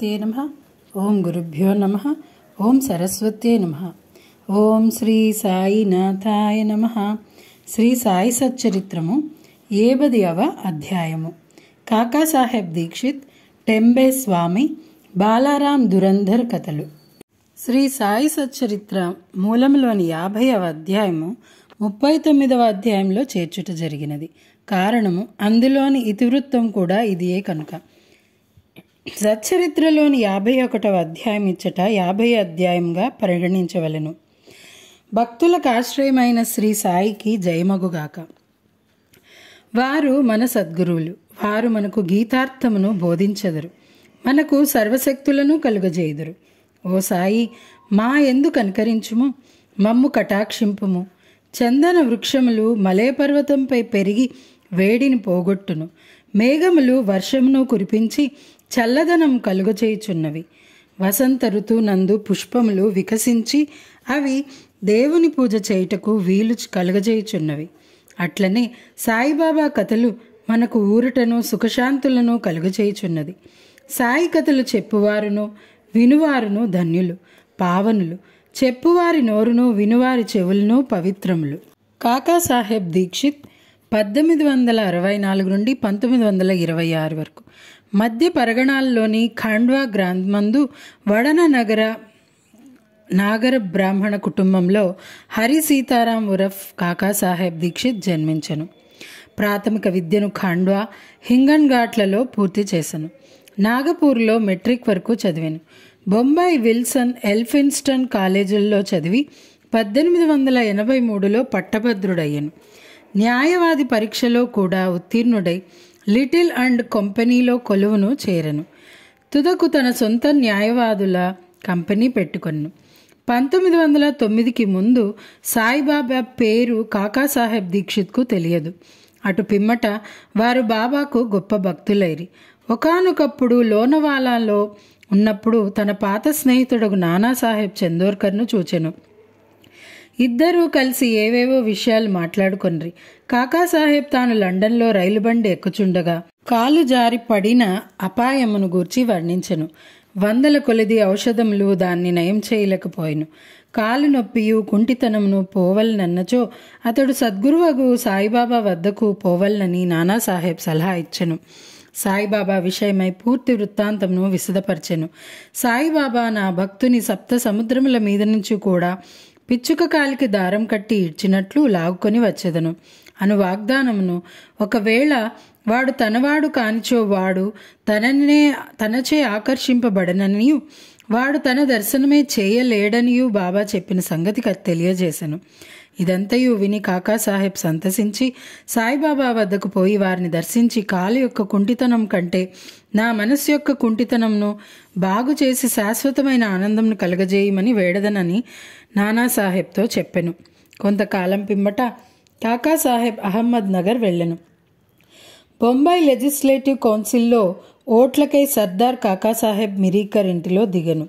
గణపతే నమ ఓం గురుభ్యో నమ ఓం సరస్వతే నమ ఓం శ్రీ సాయినాథాయ నమ శ్రీ సాయి సచ్చరిత్రము అవ అధ్యాయము కాకాసాహెబ్ దీక్షిత్ టెంబే స్వామి బాలారాం దురంధర్ కథలు శ్రీ సాయి సచ్చరిత్ర మూలంలోని అవ అధ్యాయము ముప్పై తొమ్మిదవ అధ్యాయంలో చేర్చుట జరిగినది కారణము అందులోని ఇతివృత్తం కూడా ఇదియే కనుక సచ్చరిత్రలోని యాభై ఒకటవ అధ్యాయం ఇచ్చట యాభై అధ్యాయంగా పరిగణించవలను భక్తులకు ఆశ్రయమైన శ్రీ సాయికి జయమగుగాక వారు మన సద్గురువులు వారు మనకు గీతార్థమును బోధించెదరు మనకు సర్వశక్తులను కలుగజేయుదురు ఓ సాయి మా ఎందు కనకరించుము మమ్ము కటాక్షింపుము చందన వృక్షములు మలయ పర్వతంపై పెరిగి వేడిని పోగొట్టును మేఘములు వర్షమును కురిపించి చల్లదనం కలుగచేయుచున్నవి వసంత ఋతువునందు పుష్పములు వికసించి అవి దేవుని పూజ చేయుటకు వీలు కలుగజేయుచున్నవి అట్లనే సాయిబాబా కథలు మనకు ఊరటను సుఖశాంతులను కలుగజేయుచున్నది సాయి కథలు చెప్పువారును వినువారును ధన్యులు పావనులు చెప్పువారి నోరును వినువారి చెవులను పవిత్రములు కాకాసాహెబ్ దీక్షిత్ పద్దెనిమిది వందల అరవై నాలుగు నుండి పంతొమ్మిది వందల ఇరవై ఆరు వరకు మధ్య పరగణాల్లోని ఖాండ్వా మందు వడన నగర నాగర బ్రాహ్మణ కుటుంబంలో హరి సీతారాం ఉరఫ్ కాకాసాహెబ్ దీక్షిత్ జన్మించను ప్రాథమిక విద్యను ఖాండ్వా హింగన్ ఘాట్లలో పూర్తి చేశాను నాగపూర్లో మెట్రిక్ వరకు చదివాను బొంబాయి విల్సన్ ఎల్ఫిన్స్టన్ కాలేజీల్లో చదివి పద్దెనిమిది వందల ఎనభై మూడులో పట్టభద్రుడయ్యాను న్యాయవాది పరీక్షలో కూడా ఉత్తీర్ణుడై లిటిల్ అండ్ కంపెనీలో కొలువును చేరను తుదకు తన సొంత న్యాయవాదుల కంపెనీ పెట్టుకొను పంతొమ్మిది వందల తొమ్మిదికి ముందు సాయిబాబా పేరు కాకాసాహెబ్ దీక్షిత్కు తెలియదు అటు పిమ్మట వారు బాబాకు గొప్ప భక్తులైరి ఒకనొకప్పుడు లోనవాలాలో ఉన్నప్పుడు తన పాత స్నేహితుడు నానాసాహెబ్ చందోర్కర్ను చూచెను ఇద్దరూ కలిసి ఏవేవో విషయాలు మాట్లాడుకొనరి కాకాసాహెబ్ తాను లండన్లో రైలు బండి ఎక్కుచుండగా కాలు జారి పడిన అపాయమును గూర్చి వర్ణించను వందల కొలది ఔషధములు దాన్ని నయం చేయలేకపోయిను కాలు నొప్పియు కుంటితనమును పోవలనన్నచో అతడు సద్గురువగు సాయిబాబా వద్దకు పోవలనని నానాసాహెబ్ సలహా ఇచ్చెను సాయిబాబా విషయమై పూర్తి వృత్తాంతమును విశదపరచెను సాయిబాబా నా భక్తుని సప్త సముద్రముల మీద నుంచి కూడా పిచ్చుక కాలికి దారం కట్టి ఇడ్చినట్లు లాగుకొని వచ్చేదను అను వాగ్దానమును ఒకవేళ వాడు తనవాడు కానిచో వాడు తననే తనచే ఆకర్షింపబడననియు వాడు తన దర్శనమే చేయలేడనియు బాబా చెప్పిన సంగతి తెలియజేశాను ఇదంతయు విని కాకాసాహెబ్ సంతసించి సాయిబాబా వద్దకు పోయి వారిని దర్శించి కాలు యొక్క కుంటితనం కంటే నా మనస్సు యొక్క కుంటితనంను బాగు చేసి శాశ్వతమైన ఆనందంను కలగజేయమని వేడదనని నానాసాహెబ్తో చెప్పెను కొంతకాలం పిమ్మట కాకాసాహెబ్ అహ్మద్ నగర్ వెళ్ళెను బొంబాయి లెజిస్లేటివ్ కౌన్సిల్లో ఓట్లకై సర్దార్ కాకాసాహెబ్ మిరీకర్ ఇంటిలో దిగను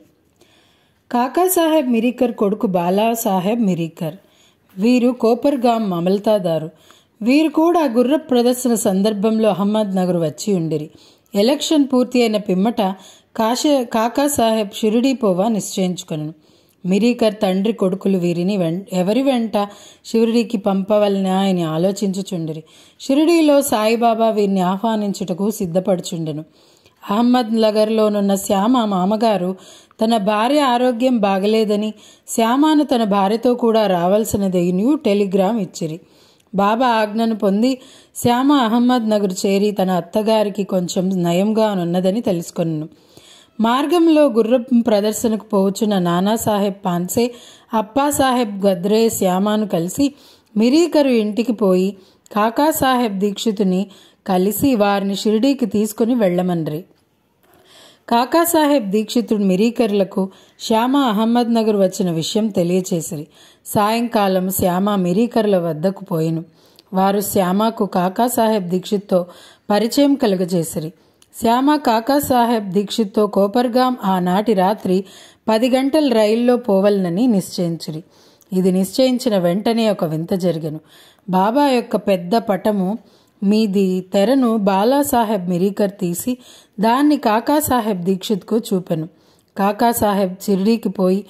కాకాసాహెబ్ మిరీకర్ కొడుకు బాలాసాహెబ్ మిరీకర్ వీరు కోపర్గాం మమల్తాదారు వీరు కూడా గుర్ర ప్రదర్శన సందర్భంలో అహ్మద్ నగర్ వచ్చి ఉండిరి ఎలక్షన్ పూర్తి అయిన పిమ్మట కాశ కాకాసాహెబ్ షిరిడీ పోవా నిశ్చయించుకొను మిరీకర్ తండ్రి కొడుకులు వీరిని ఎవరి వెంట షిరిడీకి పంపవలనా ఆయన ఆలోచించుచుండిరి షిరిడీలో సాయిబాబా వీరిని ఆహ్వానించుటకు సిద్ధపడుచుండెను అహ్మద్ నగర్లోనున్న శ్యామ మామగారు తన భార్య ఆరోగ్యం బాగలేదని శ్యామాను తన భార్యతో కూడా న్యూ టెలిగ్రామ్ ఇచ్చిరి బాబా ఆజ్ఞను పొంది శ్యామ అహ్మద్ నగర్ చేరి తన అత్తగారికి కొంచెం నయంగా ఉన్నదని తెలుసుకున్నాను మార్గంలో గుర్ర ప్రదర్శనకు పోవచ్చున్న నానాసాహెబ్ పాన్సే అప్పాసాహెబ్ గద్రే శ్యామాను కలిసి మిరీకరు ఇంటికి పోయి కాకాసాహెబ్ దీక్షితుని కలిసి వారిని షిరిడీకి తీసుకుని వెళ్ళమన్రి కాకాసాహెబ్ దీక్షితుడు మిరీకర్లకు శ్యామ అహ్మద్ నగర్ వచ్చిన విషయం తెలియచేసిరి సాయంకాలం శ్యామ మిరీకర్ల వద్దకు పోయిను వారు శ్యామకు కాకాసాహెబ్ దీక్షిత్తో పరిచయం కలుగజేసిరి శ్యామ కాకాసాహెబ్ దీక్షిత్తో కోపర్గాం ఆనాటి రాత్రి పది గంటల రైల్లో పోవలనని నిశ్చయించిరి ఇది నిశ్చయించిన వెంటనే ఒక వింత జరిగను బాబా యొక్క పెద్ద పటము మీది తెరను బాలాసాహెబ్ మిరీకర్ తీసి దాన్ని కాకాసాహెబ్ దీక్షిత్కు చూపెను కాకాసాహెబ్ చిర్రీకి పోయి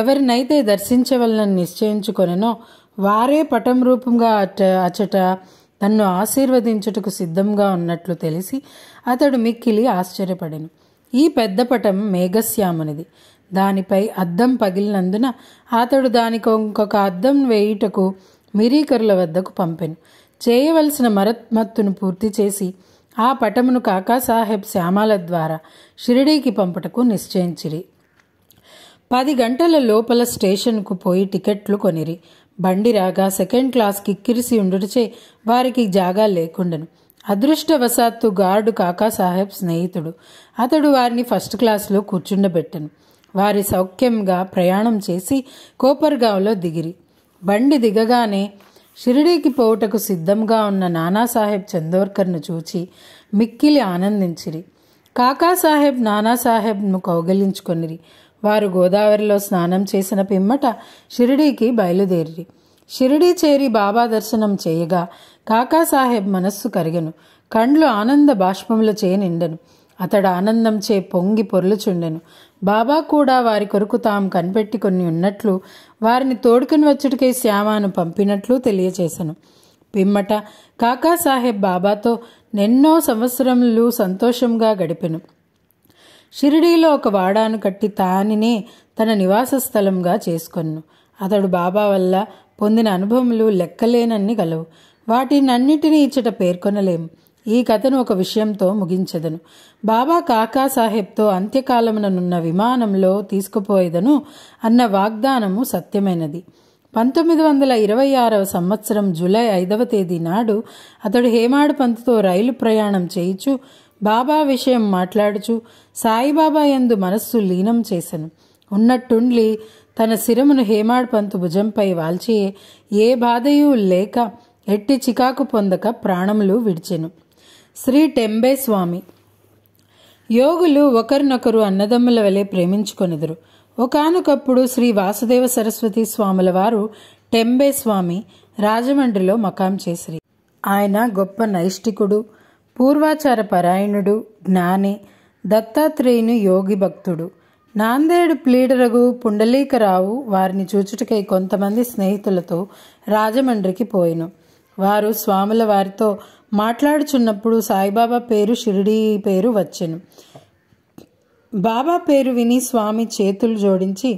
ఎవరినైతే దర్శించవలనని నిశ్చయించుకొనెనో వారే పటం రూపంగా అట అచట తన్ను ఆశీర్వదించుటకు సిద్ధంగా ఉన్నట్లు తెలిసి అతడు మిక్కిలి ఆశ్చర్యపడెను ఈ పెద్ద పటం మేఘశ్యామునిది దానిపై అద్దం పగిలినందున అతడు దానికి ఇంకొక అద్దం వేయుటకు మిరీకరుల వద్దకు పంపెను చేయవలసిన మరమ్మత్తును పూర్తి చేసి ఆ పటమును కాకాసాహెబ్ శ్యామాల ద్వారా షిరిడీకి పంపుటకు నిశ్చయించిరి పది గంటల లోపల స్టేషన్కు పోయి టికెట్లు కొనిరి బండి రాగా సెకండ్ క్లాస్ కిక్కిరిసి ఉండుటచే వారికి జాగా లేకుండెను అదృష్టవశాత్తు గార్డు కాకాసాహెబ్ స్నేహితుడు అతడు వారిని ఫస్ట్ క్లాస్లో కూర్చుండబెట్టను వారి సౌఖ్యంగా ప్రయాణం చేసి కోపర్గావ్లో దిగిరి బండి దిగగానే షిరిడీకి పోవుటకు సిద్ధంగా ఉన్న నానాసాహెబ్ చందోర్కర్ను చూచి మిక్కిలి ఆనందించిరి కాకాసాహెబ్ నానాసాహెబ్ను కౌగిలించుకొనిరి వారు గోదావరిలో స్నానం చేసిన పిమ్మట షిరిడీకి బయలుదేరిరి షిరిడీ చేరి బాబా దర్శనం చేయగా కాకాసాహెబ్ మనస్సు కరిగెను కండ్లు ఆనంద బాష్పములచే నిండెను అతడు ఆనందంచే పొంగి పొర్లుచుండెను బాబా కూడా వారి కొరకు తాము కనిపెట్టి కొన్ని ఉన్నట్లు వారిని తోడుకుని వచ్చుటికై శ్యామాను పంపినట్లు తెలియచేశాను పిమ్మట కాకాసాహెబ్ బాబాతో నెన్నో సంవత్సరములు సంతోషంగా గడిపెను షిరిడీలో ఒక వాడాను కట్టి తానినే తన నివాస స్థలంగా చేసుకొన్ను అతడు బాబా వల్ల పొందిన అనుభవములు లెక్కలేనన్ని గలవు వాటినన్నిటినీ ఇచ్చట పేర్కొనలేము ఈ కథను ఒక విషయంతో ముగించెదను బాబా కాకాసాహెబ్తో అంత్యకాలముననున్న విమానంలో తీసుకుపోయేదను అన్న వాగ్దానము సత్యమైనది పంతొమ్మిది వందల ఇరవై ఆరవ సంవత్సరం జూలై ఐదవ తేదీ నాడు అతడు హేమాడు పంతుతో రైలు ప్రయాణం చేయిచు బాబా విషయం మాట్లాడుచు సాయిబాబా ఎందు మనస్సు లీనం చేశను ఉన్నట్టుండి తన శిరమును హేమాడ్ పంతు భుజంపై వాల్చి ఏ బాధయూ లేక ఎట్టి చికాకు పొందక ప్రాణములు విడిచెను శ్రీ టెంబే స్వామి యోగులు ఒకరినొకరు అన్నదమ్ముల వలె ప్రేమించుకొనిదురు ఒకనొకప్పుడు శ్రీ వాసుదేవ సరస్వతి స్వాముల వారు టెంబే స్వామి రాజమండ్రిలో మకాం చేసిరి ఆయన గొప్ప నైష్టికుడు పూర్వాచార పరాయణుడు జ్ఞాని దత్తాత్రేయుని యోగి భక్తుడు నాందేడు ప్లీడరగు పుండలీకరావు వారిని చూచుటకై కొంతమంది స్నేహితులతో రాజమండ్రికి పోయిను వారు స్వాముల వారితో మాట్లాడుచున్నప్పుడు సాయిబాబా పేరు షిరిడి పేరు వచ్చెను బాబా పేరు విని స్వామి చేతులు జోడించి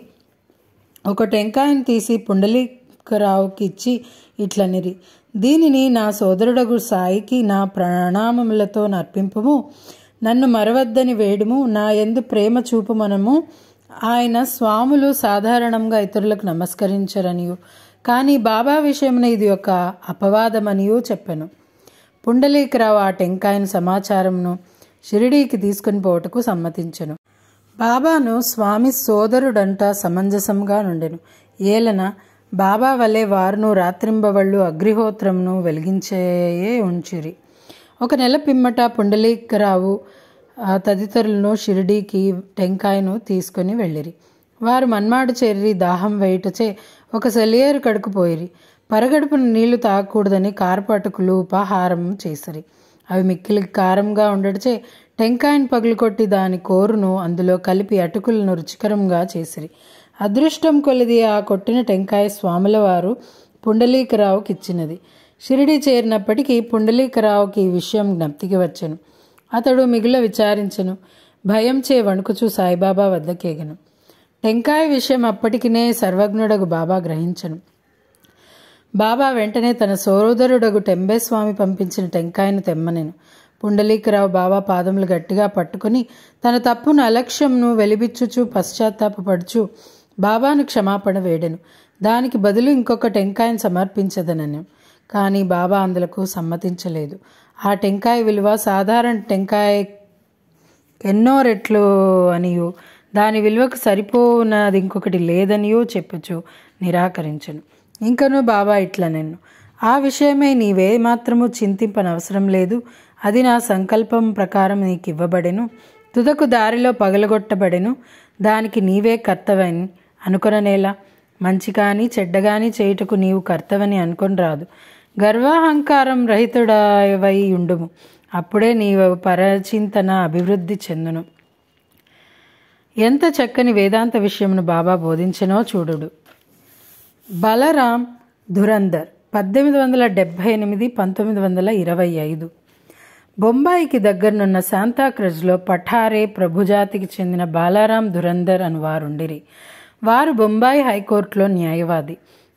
ఒక టెంకాయను తీసి పుండలికరావుకి ఇచ్చి ఇట్లనిరి దీనిని నా సోదరుడగు సాయికి నా ప్రణామములతో నర్పింపుము నన్ను మరవద్దని వేడుము నా ఎందు ప్రేమ చూపుమనము ఆయన స్వాములు సాధారణంగా ఇతరులకు నమస్కరించరనియు కానీ బాబా విషయమున ఇది ఒక అపవాదమనియూ చెప్పాను పుండలీకరావు ఆ టెంకాయను సమాచారంను షిరిడీకి తీసుకుని పోవటకు సమ్మతించెను బాబాను స్వామి సోదరుడంట సమంజసంగా నుండెను ఏలన బాబా వలె వారును రాత్రింబవళ్ళు అగ్రిహోత్రంను వెలిగించేయే ఉంచిరి ఒక నెల పిమ్మట పుండలీకరావు తదితరులను షిరిడీకి టెంకాయను తీసుకొని వెళ్ళిరి వారు మన్మాడు చేరి దాహం వేయుటచే ఒక సెలియరు కడుకుపోయిరి పరగడుపున నీళ్లు తాగకూడదని కార్పాటుకులు ఉపాహారం చేసిరి అవి మిక్కిలికి కారంగా ఉండటచే టెంకాయను పగులుకొట్టి దాని కోరును అందులో కలిపి అటుకులను రుచికరంగా చేసిరి అదృష్టం కొలిది ఆ కొట్టిన టెంకాయ స్వాముల వారు పుండలీకరావుకి ఇచ్చినది షిరిడి చేరినప్పటికీ పుండలీకరావుకి ఈ విషయం జ్ఞప్తికి వచ్చెను అతడు మిగుల విచారించెను భయంచే వణుకుచూ సాయిబాబా వద్దకేగను టెంకాయ విషయం అప్పటికినే సర్వజ్ఞుడగు బాబా గ్రహించను బాబా వెంటనే తన సోదరుడగు టెంబేస్వామి పంపించిన టెంకాయను తెమ్మనేను పుండలీకరావు బాబా పాదములు గట్టిగా పట్టుకుని తన తప్పును అలక్ష్యంను వెలిబిచ్చుచు పశ్చాత్తాపపడుచు బాబాను క్షమాపణ వేడెను దానికి బదులు ఇంకొక టెంకాయను సమర్పించదనను కానీ బాబా అందులకు సమ్మతించలేదు ఆ టెంకాయ విలువ సాధారణ టెంకాయ ఎన్నో రెట్లు అనియు దాని విలువకు సరిపోనది ఇంకొకటి లేదనియో చెప్పచ్చు నిరాకరించను ఇంకనూ బాబా ఇట్లా నిన్ను ఆ విషయమై నీవే మాత్రము చింతింపనవసరం లేదు అది నా సంకల్పం ప్రకారం నీకు ఇవ్వబడెను తుదకు దారిలో పగలగొట్టబడెను దానికి నీవే కర్తవని అనుకొననేలా మంచి కానీ చెడ్డ కానీ చేయుటకు నీవు కర్తవని అనుకొని రాదు గర్వాహంకారం రహితుడవై ఉండుము అప్పుడే నీవు పరచింతన అభివృద్ధి చెందును ఎంత చక్కని వేదాంత విషయమును బాబా బోధించినో చూడుడు బలరాం ధురంధర్ పద్దెనిమిది వందల డెబ్భై ఎనిమిది పంతొమ్మిది వందల ఇరవై ఐదు బొంబాయికి దగ్గరనున్న శాంతాక్రజ్లో పఠారే ప్రభుజాతికి చెందిన బాలారాం ధురంధర్ అని వారుండిరి వారు బొంబాయి హైకోర్టులో న్యాయవాది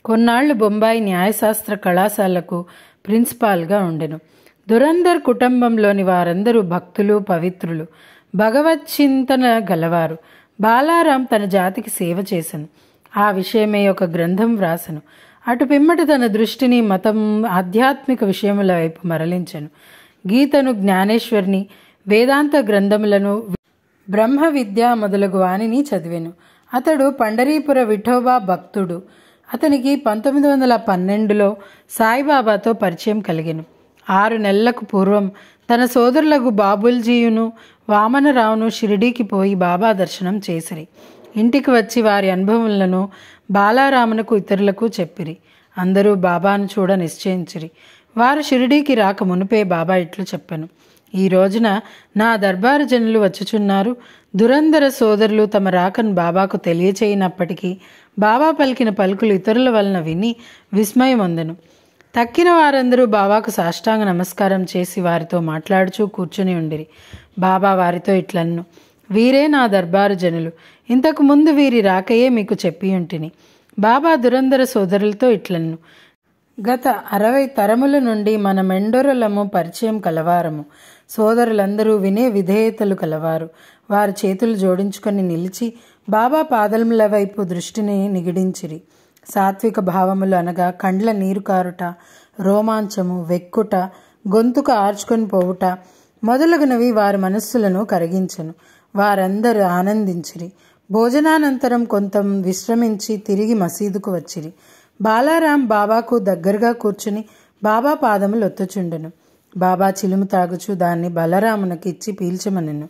కొన్నాళ్లు బొంబాయి న్యాయశాస్త్ర కళాశాలకు ప్రిన్సిపాల్గా ఉండెను ధురంధర్ కుటుంబంలోని వారందరూ భక్తులు పవిత్రులు భగవత్ చింతన గలవారు బాలారాం తన జాతికి సేవ చేశాను ఆ విషయమే ఒక గ్రంథం వ్రాసను అటు పిమ్మట తన దృష్టిని మతం ఆధ్యాత్మిక విషయముల వైపు మరలించను గీతను జ్ఞానేశ్వరిని వేదాంత గ్రంథములను బ్రహ్మ విద్య మొదలగు వాణిని చదివాను అతడు పండరీపుర విఠోబా భక్తుడు అతనికి పంతొమ్మిది వందల పన్నెండులో సాయిబాబాతో పరిచయం కలిగాను ఆరు నెలలకు పూర్వం తన సోదరులకు బాబుల్జీయును వామనరావును షిరిడీకి పోయి బాబా దర్శనం చేసిరి ఇంటికి వచ్చి వారి అనుభవములను బాలారామునకు ఇతరులకు చెప్పిరి అందరూ బాబాను చూడ నిశ్చయించిరి వారు షిరిడీకి రాక మునిపే బాబా ఇట్లు చెప్పను ఈ రోజున నా దర్బారు జనులు వచ్చుచున్నారు దురంధర సోదరులు తమ రాకను బాబాకు తెలియచేయనప్పటికీ బాబా పలికిన పలుకులు ఇతరుల వలన విని విస్మయం అందను తక్కిన వారందరూ బాబాకు సాష్టాంగ నమస్కారం చేసి వారితో మాట్లాడుచూ కూర్చుని ఉండిరి బాబా వారితో ఇట్లన్ను వీరే నా దర్బారు జనులు ఇంతకు ముందు వీరి రాకయే మీకు చెప్పి ఉంటిని బాబా దురంధర సోదరులతో ఇట్లన్ను గత అరవై తరముల నుండి మన మెండొరలము పరిచయం కలవారము సోదరులందరూ వినే విధేయతలు కలవారు వారు చేతులు జోడించుకొని నిలిచి బాబా పాదముల వైపు దృష్టిని నిగిడించిరి సాత్విక భావములు అనగా కండ్ల నీరు కారుట రోమాంచము వెక్కుట గొంతుకు ఆర్చుకొని పోవుట మొదలగునవి వారి మనస్సులను కరిగించను వారందరూ ఆనందించిరి భోజనానంతరం కొంత విశ్రమించి తిరిగి మసీదుకు వచ్చిరి బాలారాం బాబాకు దగ్గరగా కూర్చుని బాబా పాదములు ఒత్తుచుండెను బాబా చిలుము తాగుచు దాన్ని బలరామునకి ఇచ్చి పీల్చమనెను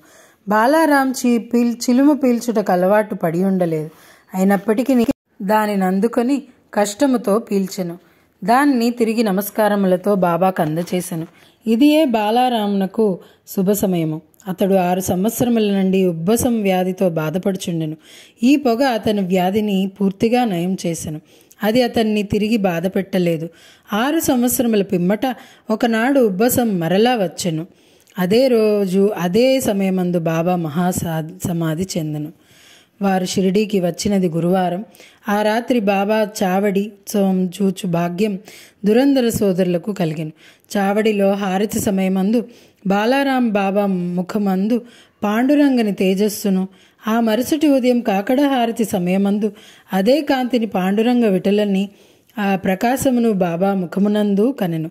బాలారాం చి పీల్ చిలుము పీల్చుటకు అలవాటు పడి ఉండలేదు అయినప్పటికీ దానిని అందుకొని కష్టముతో పీల్చెను దాన్ని తిరిగి నమస్కారములతో బాబాకు అందచేశాను ఇదియే బాలారామునకు శుభ సమయము అతడు ఆరు సంవత్సరముల నుండి ఉబ్బసం వ్యాధితో బాధపడుచుండెను ఈ పొగ అతని వ్యాధిని పూర్తిగా నయం చేశాను అది అతన్ని తిరిగి బాధ పెట్టలేదు ఆరు సంవత్సరముల పిమ్మట ఒకనాడు ఉబ్బసం మరలా వచ్చెను అదే రోజు అదే సమయమందు బాబా మహాసా సమాధి చెందను వారు షిరిడీకి వచ్చినది గురువారం ఆ రాత్రి బాబా చావడి సోం చూచు భాగ్యం దురంధర సోదరులకు కలిగను చావడిలో హారతి సమయమందు బాలారాం బాబా ముఖమందు పాండురంగని తేజస్సును ఆ మరుసటి ఉదయం కాకడ హారతి సమయమందు అదే కాంతిని పాండురంగ విటలని ఆ ప్రకాశమును బాబా ముఖమునందు కనెను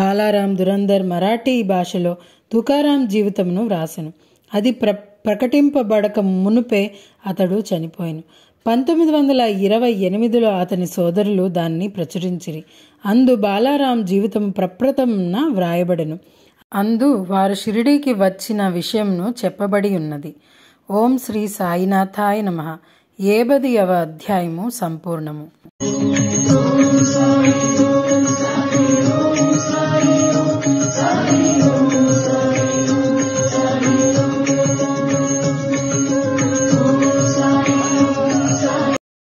బాలారాం దురంధర్ మరాఠీ భాషలో తుకారాం జీవితమును వ్రాసెను అది ప్ర ప్రకటింపబడక మునుపే అతడు చనిపోయాను పంతొమ్మిది వందల ఇరవై ఎనిమిదిలో అతని సోదరులు దాన్ని ప్రచురించిరి అందు బాలారాం జీవితం ప్రప్రథంన వ్రాయబడెను అందు వారు షిరిడీకి వచ్చిన విషయంను చెప్పబడి ఉన్నది ఓం శ్రీ సాయినాథాయ నమ ఏబదియవ అధ్యాయము సంపూర్ణము